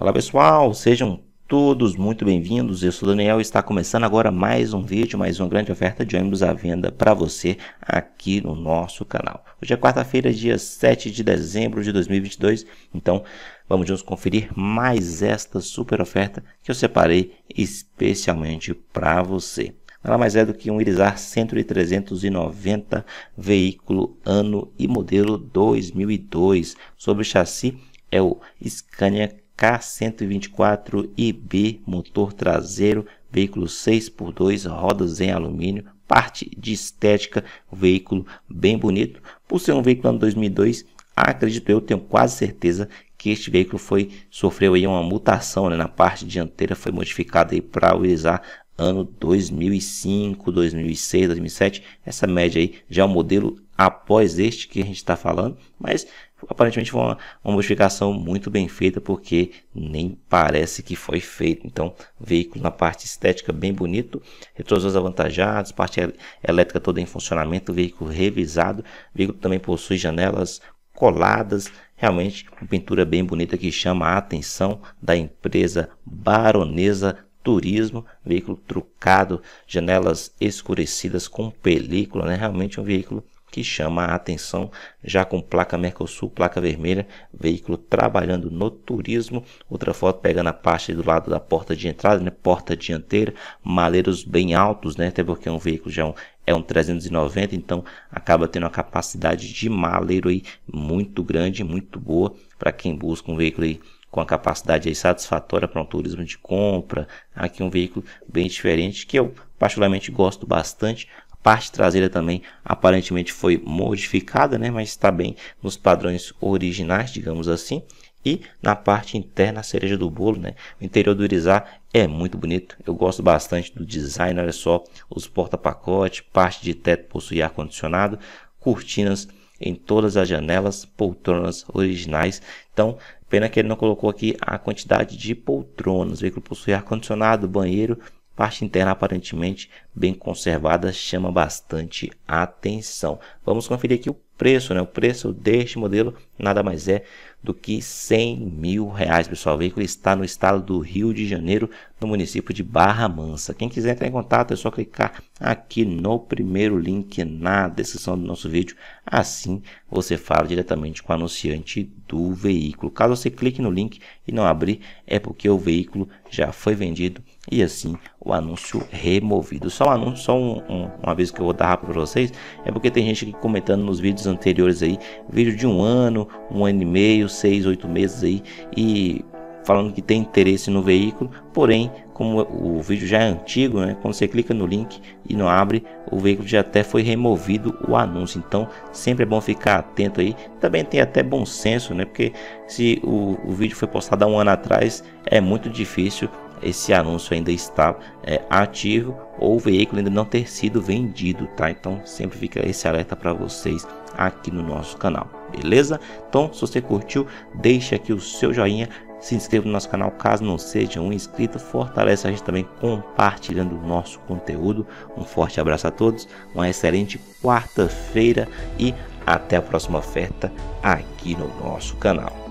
Olá pessoal, sejam todos muito bem-vindos. Eu sou Daniel e está começando agora mais um vídeo, mais uma grande oferta de ônibus à venda para você aqui no nosso canal. Hoje é quarta-feira, dia 7 de dezembro de 2022, então vamos juntos conferir mais esta super oferta que eu separei especialmente para você. Nada mais é do que um Irizar Centro e veículo ano e modelo 2002, sobre chassi é o Scania K124IB, motor traseiro, veículo 6x2, rodas em alumínio, parte de estética, veículo bem bonito. Por ser um veículo ano 2002, acredito eu, tenho quase certeza que este veículo foi sofreu aí uma mutação né, na parte dianteira, foi modificado aí para utilizar ano 2005, 2006, 2007, essa média aí já é o um modelo após este que a gente está falando, mas aparentemente foi uma, uma modificação muito bem feita, porque nem parece que foi feito. Então, veículo na parte estética bem bonito, retrosores avantajados, parte elétrica toda em funcionamento, veículo revisado, veículo também possui janelas coladas, realmente uma pintura bem bonita que chama a atenção da empresa Baronesa Turismo, veículo trucado, janelas escurecidas com película, né? realmente um veículo que chama a atenção, já com placa Mercosul, placa vermelha, veículo trabalhando no turismo. Outra foto pegando a parte do lado da porta de entrada, né? porta dianteira, maleiros bem altos, né? até porque é um veículo já é um, é um 390, então acaba tendo uma capacidade de maleiro aí muito grande, muito boa para quem busca um veículo aí com a capacidade aí satisfatória para um turismo de compra. Aqui um veículo bem diferente que eu particularmente gosto bastante parte traseira também aparentemente foi modificada, né? mas está bem nos padrões originais, digamos assim. E na parte interna, a cereja do bolo, né? O interior do Irizar é muito bonito. Eu gosto bastante do design, olha só. Os porta-pacote, parte de teto possui ar-condicionado, cortinas em todas as janelas, poltronas originais. Então, pena que ele não colocou aqui a quantidade de poltronas. O veículo possui ar-condicionado, banheiro, parte interna aparentemente bem conservada chama bastante atenção. Vamos conferir aqui o preço, né? O preço deste modelo nada mais é do que 100 mil reais, pessoal. O veículo está no estado do Rio de Janeiro, no município de Barra Mansa. Quem quiser entrar em contato é só clicar aqui no primeiro link na descrição do nosso vídeo. Assim você fala diretamente com o anunciante do veículo. Caso você clique no link e não abrir, é porque o veículo já foi vendido e assim o anúncio removido. Só um anúncio, só um, um, um aviso que eu vou dar rápido para vocês, é porque tem gente aqui comentando nos vídeos anteriores aí, vídeo de um ano, um ano e meio, primeiros seis, oito meses aí e falando que tem interesse no veículo, porém, como o vídeo já é antigo, né, quando você clica no link e não abre, o veículo já até foi removido o anúncio. Então, sempre é bom ficar atento aí. Também tem até bom senso, né? Porque se o, o vídeo foi postado há um ano atrás, é muito difícil esse anúncio ainda está é, ativo ou o veículo ainda não ter sido vendido, tá? Então sempre fica esse alerta para vocês aqui no nosso canal, beleza? Então se você curtiu, deixe aqui o seu joinha, se inscreva no nosso canal caso não seja um inscrito, fortalece a gente também compartilhando o nosso conteúdo. Um forte abraço a todos, uma excelente quarta-feira e até a próxima oferta aqui no nosso canal.